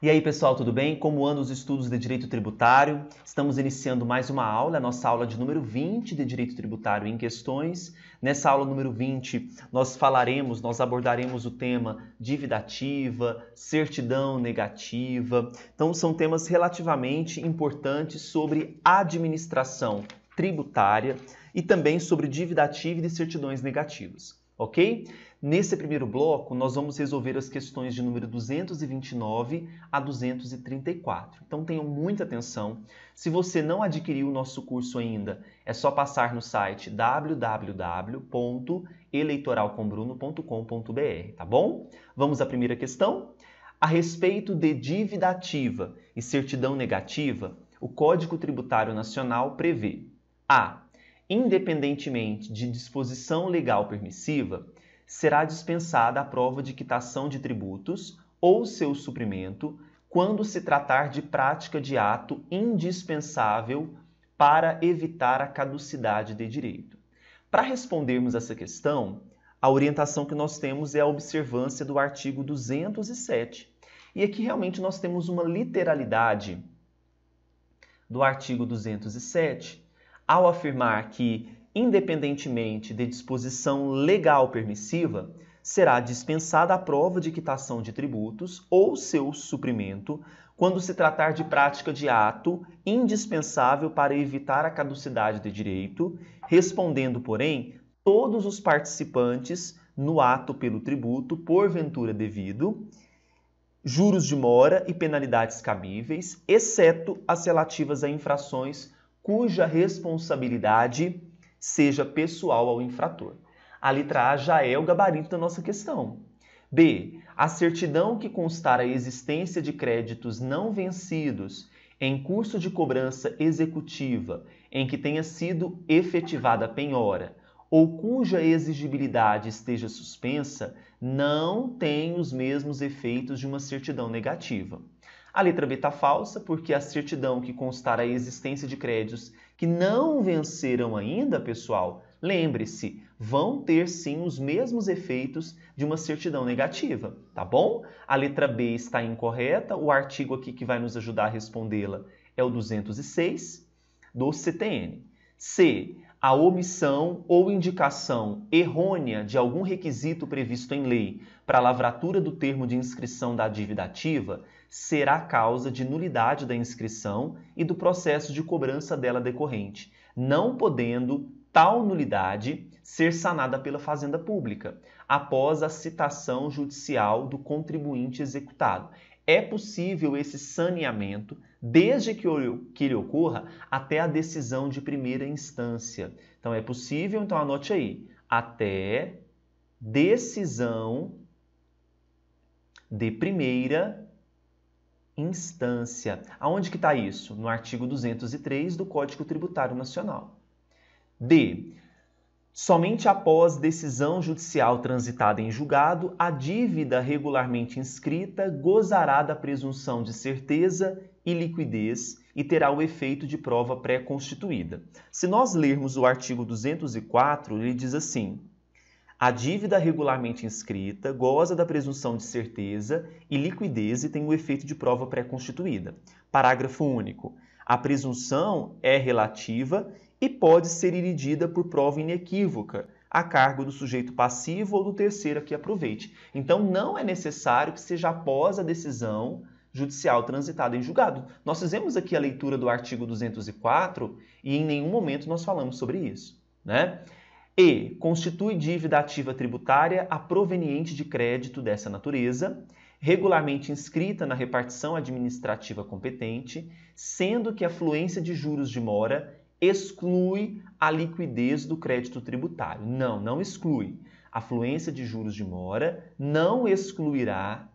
E aí, pessoal, tudo bem? Como andam os estudos de direito tributário? Estamos iniciando mais uma aula, nossa aula de número 20 de direito tributário em questões. Nessa aula número 20, nós falaremos, nós abordaremos o tema dívida ativa, certidão negativa. Então, são temas relativamente importantes sobre administração tributária e também sobre dívida ativa e certidões negativas ok? Nesse primeiro bloco, nós vamos resolver as questões de número 229 a 234. Então tenham muita atenção. Se você não adquiriu o nosso curso ainda, é só passar no site www.eleitoralcombruno.com.br, tá bom? Vamos à primeira questão? A respeito de dívida ativa e certidão negativa, o Código Tributário Nacional prevê: A independentemente de disposição legal permissiva, será dispensada a prova de quitação de tributos ou seu suprimento quando se tratar de prática de ato indispensável para evitar a caducidade de direito. Para respondermos essa questão, a orientação que nós temos é a observância do artigo 207. E aqui realmente nós temos uma literalidade do artigo 207 ao afirmar que, independentemente de disposição legal permissiva, será dispensada a prova de quitação de tributos ou seu suprimento quando se tratar de prática de ato indispensável para evitar a caducidade de direito, respondendo, porém, todos os participantes no ato pelo tributo, porventura devido, juros de mora e penalidades cabíveis, exceto as relativas a infrações cuja responsabilidade seja pessoal ao infrator. A letra A já é o gabarito da nossa questão. B. A certidão que constar a existência de créditos não vencidos em curso de cobrança executiva em que tenha sido efetivada a penhora ou cuja exigibilidade esteja suspensa não tem os mesmos efeitos de uma certidão negativa. A letra B está falsa, porque a certidão que constar a existência de créditos que não venceram ainda, pessoal, lembre-se, vão ter sim os mesmos efeitos de uma certidão negativa, tá bom? A letra B está incorreta, o artigo aqui que vai nos ajudar a respondê-la é o 206 do CTN. C a omissão ou indicação errônea de algum requisito previsto em lei para a lavratura do termo de inscrição da dívida ativa será causa de nulidade da inscrição e do processo de cobrança dela decorrente, não podendo tal nulidade ser sanada pela Fazenda Pública após a citação judicial do contribuinte executado. É possível esse saneamento desde que, que ele ocorra até a decisão de primeira instância. Então é possível, então anote aí, até decisão de primeira instância. Aonde que está isso? No artigo 203 do Código Tributário Nacional. D. Somente após decisão judicial transitada em julgado, a dívida regularmente inscrita gozará da presunção de certeza e liquidez e terá o efeito de prova pré-constituída. Se nós lermos o artigo 204, ele diz assim: a dívida regularmente inscrita goza da presunção de certeza e liquidez e tem o efeito de prova pré-constituída. Parágrafo único. A presunção é relativa e pode ser iridida por prova inequívoca, a cargo do sujeito passivo ou do terceiro que aproveite. Então, não é necessário que seja após a decisão judicial transitado em julgado. Nós fizemos aqui a leitura do artigo 204 e em nenhum momento nós falamos sobre isso, né? E constitui dívida ativa tributária a proveniente de crédito dessa natureza, regularmente inscrita na repartição administrativa competente, sendo que a fluência de juros de mora exclui a liquidez do crédito tributário. Não, não exclui. A fluência de juros de mora não excluirá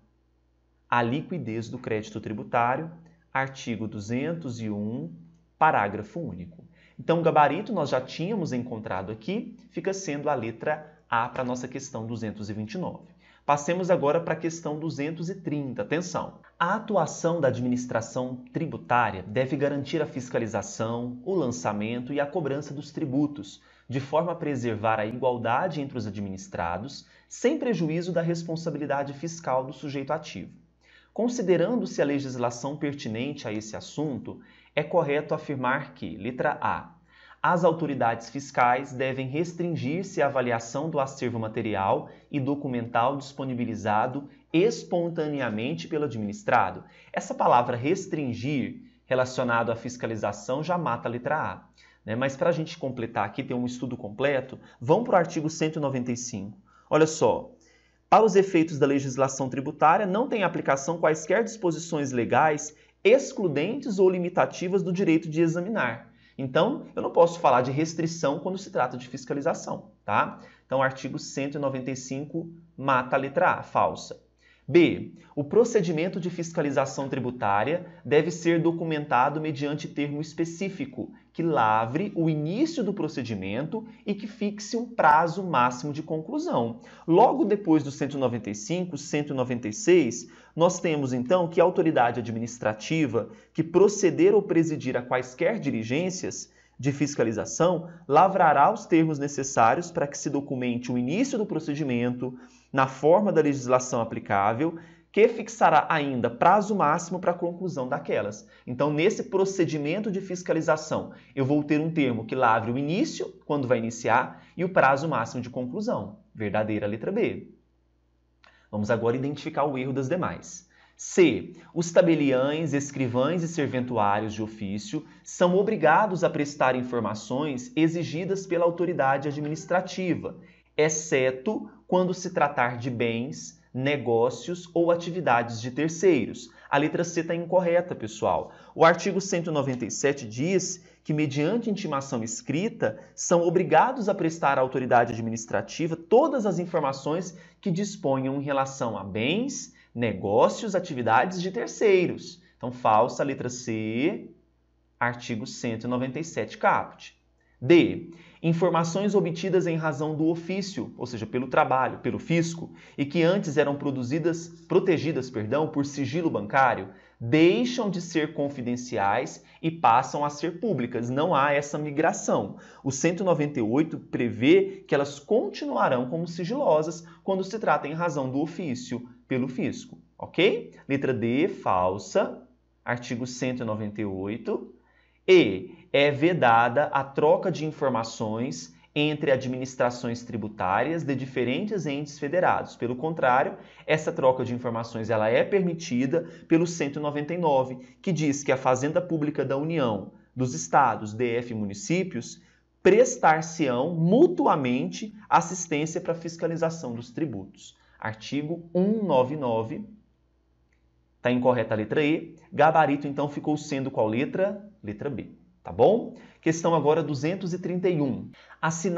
a liquidez do crédito tributário, artigo 201, parágrafo único. Então, o gabarito nós já tínhamos encontrado aqui, fica sendo a letra A para a nossa questão 229. Passemos agora para a questão 230. Atenção! A atuação da administração tributária deve garantir a fiscalização, o lançamento e a cobrança dos tributos, de forma a preservar a igualdade entre os administrados, sem prejuízo da responsabilidade fiscal do sujeito ativo. Considerando-se a legislação pertinente a esse assunto, é correto afirmar que, letra A, as autoridades fiscais devem restringir-se à avaliação do acervo material e documental disponibilizado espontaneamente pelo administrado. Essa palavra restringir, relacionado à fiscalização, já mata a letra A. Né? Mas para a gente completar aqui, ter um estudo completo, vamos para o artigo 195. Olha só, para os efeitos da legislação tributária, não tem aplicação quaisquer disposições legais excludentes ou limitativas do direito de examinar. Então, eu não posso falar de restrição quando se trata de fiscalização, tá? Então, artigo 195 mata a letra A, falsa. B. O procedimento de fiscalização tributária deve ser documentado mediante termo específico que lavre o início do procedimento e que fixe um prazo máximo de conclusão. Logo depois do 195, 196, nós temos então que a autoridade administrativa que proceder ou presidir a quaisquer diligências de fiscalização lavrará os termos necessários para que se documente o início do procedimento, na forma da legislação aplicável, que fixará ainda prazo máximo para a conclusão daquelas. Então, nesse procedimento de fiscalização, eu vou ter um termo que lavre o início, quando vai iniciar, e o prazo máximo de conclusão. Verdadeira letra B. Vamos agora identificar o erro das demais. C. Os tabeliães, escrivães e serventuários de ofício são obrigados a prestar informações exigidas pela autoridade administrativa exceto quando se tratar de bens, negócios ou atividades de terceiros. A letra C está incorreta, pessoal. O artigo 197 diz que, mediante intimação escrita, são obrigados a prestar à autoridade administrativa todas as informações que disponham em relação a bens, negócios, atividades de terceiros. Então, falsa, letra C, artigo 197, caput. D informações obtidas em razão do ofício, ou seja, pelo trabalho, pelo fisco, e que antes eram produzidas, protegidas, perdão, por sigilo bancário, deixam de ser confidenciais e passam a ser públicas. Não há essa migração. O 198 prevê que elas continuarão como sigilosas quando se trata em razão do ofício pelo fisco, OK? Letra D, falsa. Artigo 198 e é vedada a troca de informações entre administrações tributárias de diferentes entes federados. Pelo contrário, essa troca de informações ela é permitida pelo 199, que diz que a Fazenda Pública da União, dos estados, DF e municípios prestar-se-ão mutuamente assistência para fiscalização dos tributos. Artigo 199. Está incorreta a letra E. Gabarito, então, ficou sendo qual letra? Letra B, tá bom? Questão agora 231. Assinar